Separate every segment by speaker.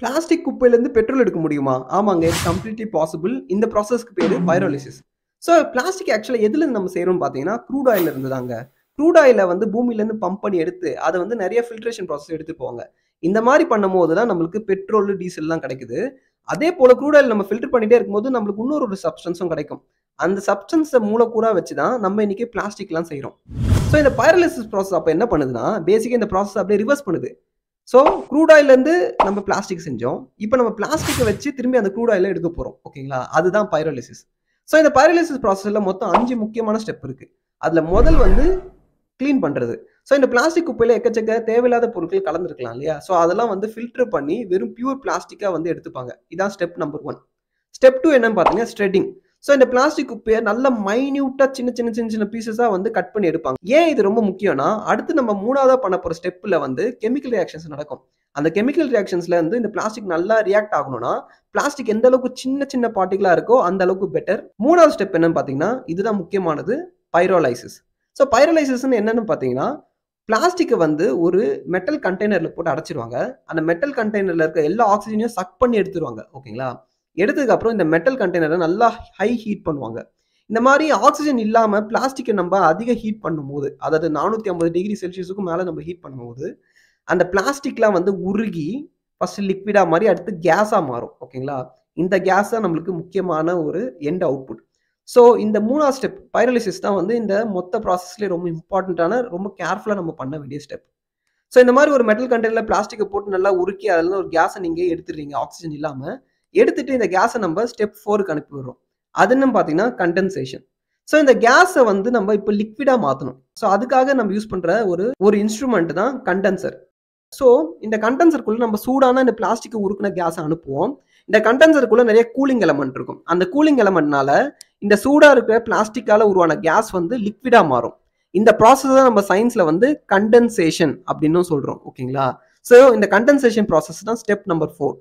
Speaker 1: plastic குப்பையிலேருந்து petrol எடுக்க முடியுமா ஆமாங்க இட்ஸ் கம்ப்ளீட்லி பாசிபிள் இந்த ப்ராசஸ்க்கு பேர் பைரோலிசிஸ் ஸோ பிளாஸ்டிக் ஆக்சுவலாக எதுலேருந்து நம்ம செய்கிறோம் பார்த்தீங்கன்னா க்ரூட் ஆயில் தாங்க க்ரூட் ஆயிலை வந்து பூமியிலேருந்து பம்ப் பண்ணி எடுத்து அதை வந்து நிறைய ஃபில்ட்ரேஷன் ப்ராசஸ் எடுத்து போவாங்க இந்த மாதிரி பண்ணும்போது தான் நம்மளுக்கு பெட்ரோல் டீசல்லாம் கிடைக்குது அதே போல் க்ரூட் ஆயில் நம்ம ஃபில்டர் பண்ணிகிட்டே இருக்கும்போது நம்மளுக்கு இன்னொரு ஒரு சப்ஸ்டன்ஸும் கிடைக்கும் அந்த சப்ஸ்டன்ஸை மூலக்கூறாக வச்சு தான் நம்ம இன்றைக்கி பிளாஸ்டிக்லாம் செய்கிறோம் ஸோ இந்த பைரலிசிஸ் ப்ராசஸ் அப்போ என்ன பண்ணுதுன்னா பேசிக்காக இந்த ப்ராசஸ் அப்படியே ரிவர்ஸ் பண்ணுது ஸோ க்ரூட் ஆயிலேருந்து நம்ம பிளாஸ்டிக் செஞ்சோம் இப்போ நம்ம பிளாஸ்டிக்கை வச்சு திரும்பி அந்த க்ரூட் ஆயில எடுக்க போகிறோம் ஓகேங்களா அதுதான் பைரோலிசிஸ் ஸோ இந்த பைரோலிசிஸ் ப்ராசஸில் மொத்தம் அஞ்சு முக்கியமான ஸ்டெப் இருக்குது அதில் முதல் வந்து க்ளீன் பண்ணுறது ஸோ இந்த பிளாஸ்டிக் குப்பையில் எக்கச்சக்க தேவையில்லாத பொருட்கள் கலந்துருக்கலாம் இல்லையா ஸோ அதெல்லாம் வந்து ஃபில்டர் பண்ணி வெறும் பியூர் பிளாஸ்டிக்காக வந்து எடுத்துப்பாங்க இதான் step number one step two என்னன்னு பார்த்தீங்கன்னா ஸ்ட்ரெட்டிங் ஸோ இந்த பிளாஸ்டிக் குப்பையை நல்ல மைன்யூட்டாக சின்ன சின்ன சின்ன சின்ன பீசஸாக வந்து கட் பண்ணி எடுப்பாங்க ஏன் இது ரொம்ப முக்கியம்னா அடுத்து நம்ம மூணாவதாக பண்ண போகிற ஸ்டெப்பில் வந்து கெமிக்கல் ரியாக்ஷன்ஸ் நடக்கும் அந்த கெமிக்கல் ரியாக்ஷன்ஸ்ல இருந்து இந்த பிளாஸ்டிக் நல்லா ரியாக்ட் ஆகணும்னா பிளாஸ்டிக் எந்த அளவுக்கு சின்ன சின்ன பார்ட்டிகளாக இருக்கோ அந்த அளவுக்கு பெட்டர் மூணாவது ஸ்டெப் என்னன்னு பார்த்தீங்கன்னா இதுதான் முக்கியமானது பைரோலைசிஸ் ஸோ பைரோலைசிஸ்ன்னு என்னன்னு பார்த்தீங்கன்னா பிளாஸ்டிக்கை வந்து ஒரு மெட்டல் கண்டெய்னரில் போட்டு அடைச்சிருவாங்க அந்த மெட்டல் கண்டெய்னரில் இருக்க எல்லா ஆக்சிஜனையும் சக் பண்ணி எடுத்துருவாங்க ஓகேங்களா எடுத்ததுக்கப்புறம் இந்த மெட்டல் கண்டெய்னரை நல்லா ஹை ஹீட் பண்ணுவாங்க இந்த மாதிரி ஆக்சிஜன் இல்லாமல் பிளாஸ்டிக்கை நம்ம அதிக ஹீட் பண்ணும்போது அதாவது நானூற்றி ஐம்பது டிகிரி செல்சியஸுக்கு மேலே நம்ம ஹீட் பண்ணும்போது அந்த பிளாஸ்டிக்லாம் வந்து உருகி ஃபர்ஸ்ட் லிக்விடாக மாதிரி அடுத்து கேஸாக மாறும் ஓகேங்களா இந்த கேஸ் தான் நம்மளுக்கு முக்கியமான ஒரு எண்ட் அவுட்புட் ஸோ இந்த மூணாவது ஸ்டெப் பைரலிசிஸ் தான் வந்து இந்த மொத்த ப்ராசஸ்லேயே ரொம்ப இம்பார்ட்டண்ட்டான ரொம்ப கேர்ஃபுல்லாக நம்ம பண்ண வேண்டிய ஸ்டெப் ஸோ இந்த மாதிரி ஒரு மெட்டல் கண்டெய்னரில் பிளாஸ்டிக்கை போட்டு நல்லா உருக்கி அதில் ஒரு கேஸை நீங்கள் எடுத்துடுறீங்க ஆக்சிஜன் இல்லாமல் எடுத்துட்டு இந்த கேஸை நம்ம ஸ்டெப் ஃபோருக்கு அனுப்பி விடுறோம் அது பார்த்தீங்கன்னா கண்டென்சேஷன் ஸோ இந்த கேஸை வந்து நம்ம இப்போ லிக்விடாக மாற்றணும் ஸோ அதுக்காக நம்ம யூஸ் பண்ணுற ஒரு ஒரு இன்ஸ்ட்ருமெண்ட் தான் கண்டென்சர் ஸோ இந்த கண்டென்சருக்குள்ளே நம்ம சூடான இந்த பிளாஸ்டிக்கை உருக்குன கேஸை அனுப்புவோம் இந்த கண்டென்சருக்குள்ளே நிறைய கூலிங் எலமெண்ட் இருக்கும் அந்த கூலிங் எலமெண்ட்னால இந்த சூடாக இருக்கிற பிளாஸ்டிக்கால் உருவான கேஸ் வந்து லிக்விடாக மாறும் இந்த ப்ராசஸ் தான் நம்ம சயின்ஸில் வந்து கண்டென்சேஷன் அப்படின்னு சொல்கிறோம் ஓகேங்களா ஸோ இந்த கண்டென்சேஷன் ப்ராசஸ் தான் ஸ்டெப் நம்பர் ஃபோர்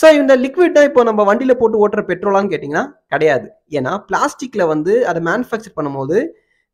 Speaker 1: ஸோ இந்த லிக்விட் தான் இப்போ நம்ம வண்டியில் போட்டு ஓட்டுற பெட்ரோலான்னு கேட்டிங்கன்னா கிடையாது ஏன்னா பிளாஸ்டிக்கில் வந்து அதை மேனுஃபேக்சர் பண்ணும்போது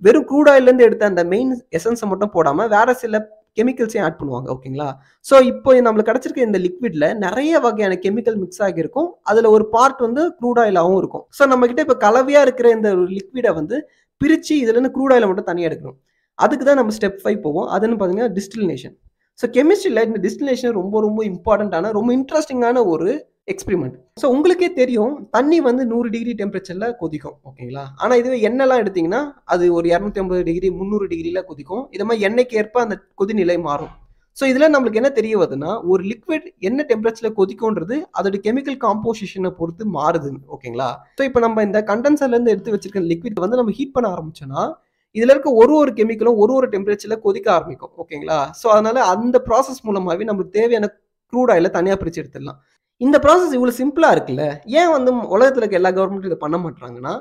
Speaker 1: வெறும் க்ரூட் ஆயிலேருந்து எடுத்த அந்த மெயின் எசன்ஸை மட்டும் போடாமல் வேற சில கெமிக்கல்ஸையும் ஆட் பண்ணுவாங்க ஓகேங்களா ஸோ இப்போ நம்மளுக்கு கிடச்சிருக்க இந்த லிக்விடில் நிறைய வகையான கெமிக்கல் மிக்ஸ் ஆகியிருக்கும் அதில் ஒரு பார்ட் வந்து க்ரூட் ஆயிலாகவும் இருக்கும் ஸோ நம்ம இப்போ கலவையாக இருக்கிற இந்த லிக்விடை வந்து பிரித்து இதுலேருந்து க்ரூட் ஆயிலை மட்டும் தனியாக எடுக்கணும் அதுக்கு தான் நம்ம ஸ்டெப் ஃபைவ் போவோம் அதுன்னு பார்த்தீங்கன்னா டிஸ்டிலினேஷன் ஸோ கெமிஸ்ட்ரியில் இந்த டிஸ்டினேஷன் ரொம்ப ரொம்ப இம்பார்ட்டண்ட்டான ரொம்ப இன்ட்ரெஸ்டிங்கான ஒரு எக்ஸ்பிரிமெண்ட் ஸோ உங்களுக்கே தெரியும் தண்ணி வந்து நூறு டிகிரி டெம்பரேச்சரில் கொதிக்கும் ஓகேங்களா ஆனால் இதுவே எண்ணெய்லாம் எடுத்திங்கன்னா அது ஒரு இரநூத்தி ஐம்பது டிகிரி முந்நூறு டிகிரியில் கொதிக்கும் இது மாதிரி எண்ணெய்க்கு ஏற்ப அந்த கொதிநிலை மாறும் ஸோ இதில் நம்மளுக்கு என்ன தெரிய வருதுன்னா ஒரு லிக்விட் என்ன டெம்பரேச்சரில் கொதிக்கும்ன்றது அதோட கெமிக்கல் காம்போசிஷனை பொறுத்து மாறுது ஓகேங்களா ஸோ இப்போ நம்ம இந்த கண்டென்சர்லேருந்து எடுத்து வச்சிருக்க லிக்விட் வந்து நம்ம ஹீட் பண்ண ஆரம்பிச்சோன்னா இதுல இருக்க ஒரு ஒரு கெமிக்கலும் ஒரு ஒரு டெம்பரேச்சர்ல கொதிக்க ஆரம்பிக்கும் ஓகேங்களா ஸோ அதனால அந்த ப்ராசஸ் மூலமாகவே நம்மளுக்கு தேவையான க்ரூட் ஆயில தனியாக பிரிச்சு எடுத்துடலாம் இந்த ப்ராசஸ் இவ்வளோ சிம்பிளாக இருக்குல்ல ஏன் வந்து உலகத்தில் இருக்க எல்லா கவர்மெண்ட்டும் இதை பண்ண மாட்டாங்கன்னா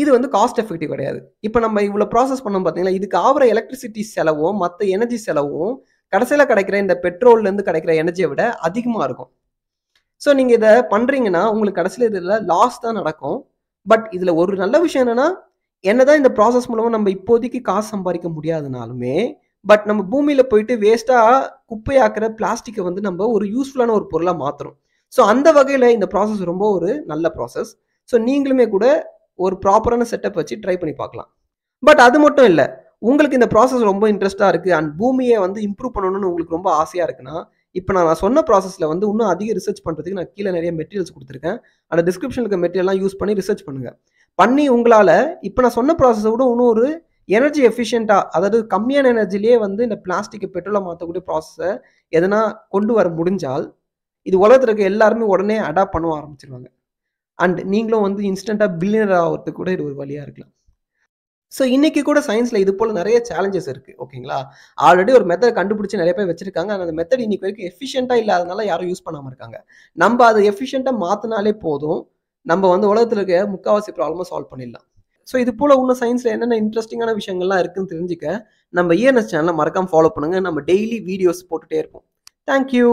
Speaker 1: இது வந்து காஸ்ட் எஃபெக்டிவ் கிடையாது இப்போ நம்ம இவ்வளோ ப்ராசஸ் பண்ணோம் பார்த்தீங்களா இதுக்கு ஆகிற எலக்ட்ரிசிட்டி செலவும் மற்ற எனர்ஜி செலவும் கடைசியில் கிடைக்கிற இந்த பெட்ரோல்லேருந்து கிடைக்கிற எனர்ஜியை விட அதிகமாக இருக்கும் ஸோ நீங்கள் இதை பண்ணுறீங்கன்னா உங்களுக்கு கடைசியில் இதில் லாஸ் தான் நடக்கும் பட் இதில் ஒரு நல்ல விஷயம் என்னென்னா என்னதான் இந்த ப்ராசஸ் மூலமா நம்ம இப்போதைக்கு காசு சம்பாதிக்க முடியாதுனாலுமே பட் நம்ம பூமியில போயிட்டு வேஸ்டா குப்பையாக்குற பிளாஸ்டிக்கை வந்து நம்ம ஒரு யூஸ்ஃபுல்லான ஒரு பொருளா மாத்துறோம் ஸோ அந்த வகையில இந்த ப்ராசஸ் ரொம்ப ஒரு நல்ல ப்ராசஸ் ஸோ நீங்களுமே கூட ஒரு ப்ராப்பரான செட்டப் வச்சு ட்ரை பண்ணி பார்க்கலாம் பட் அது மட்டும் இல்லை உங்களுக்கு இந்த ப்ராசஸ் ரொம்ப இன்ட்ரெஸ்டா இருக்குது அண்ட் பூமியை வந்து இம்ப்ரூவ் பண்ணணும்னு உங்களுக்கு ரொம்ப ஆசையாக இருக்குன்னா இப்போ நான் சொன்ன ப்ராசஸில் வந்து இன்னும் அதிக ரிசர்ச் பண்ணுறதுக்கு நான் கீழே நிறைய மெட்டீரியல்ஸ் கொடுத்துருக்கேன் அந்த டிஸ்கிரிப்ஷனுக்கு மெட்டீரியல்லாம் யூஸ் பண்ணி ரிசர்ச் பண்ணுங்கள் பண்ணி உங்களால் இப்போ நான் சொன்ன ப்ராசஸை விட இன்னொரு எனர்ஜி எஃபிஷியண்டாக அதாவது கம்மியான எனர்ஜிலேயே வந்து இந்த பிளாஸ்டிக் பெட்ரோலை மாற்றக்கூடிய ப்ராசஸை எதனா கொண்டு வர முடிஞ்சால் இது உலகத்தில் இருக்க எல்லாருமே உடனே அடாப்ட் பண்ண ஆரம்பிச்சிருவாங்க அண்ட் நீங்களும் வந்து இன்ஸ்டண்ட்டாக பில்லியனர் ஆகிறதுக்கு கூட இது ஒரு வழியாக இருக்கலாம் ஸோ இன்னைக்கு கூட சயின்ஸில் இது போல் நிறைய சேலஞ்சஸ் இருக்குது ஓகேங்களா ஆல்ரெடி ஒரு மெத்தட் கண்டுபிடிச்சி நிறைய பேர் வச்சிருக்காங்க அந்த மெத்தட் இன்னைக்கு வரைக்கும் எஃபிஷியண்ட்டாக இல்லாதனால யாரும் யூஸ் பண்ணாமல் இருக்காங்க நம்ம அதை எஃபிஷியண்ட்டாக மாற்றினாலே போதும் நம்ம வந்து உலகத்தில் இருக்க முக்காவாசி ப்ராப்ளமாக சால்வ் பண்ணிடலாம் ஸோ இது போல் இன்னும் சயின்ஸில் என்னென்ன இன்ட்ரெஸ்டிங்கான விஷயங்கள்லாம் இருக்குன்னு தெரிஞ்சுக்க நம்ம இஎன்எஸ் e சேனலை மறக்காமல் ஃபாலோ பண்ணுங்கள் நம்ம டெய்லி வீடியோஸ் போட்டுகிட்டே இருப்போம் தேங்க்யூ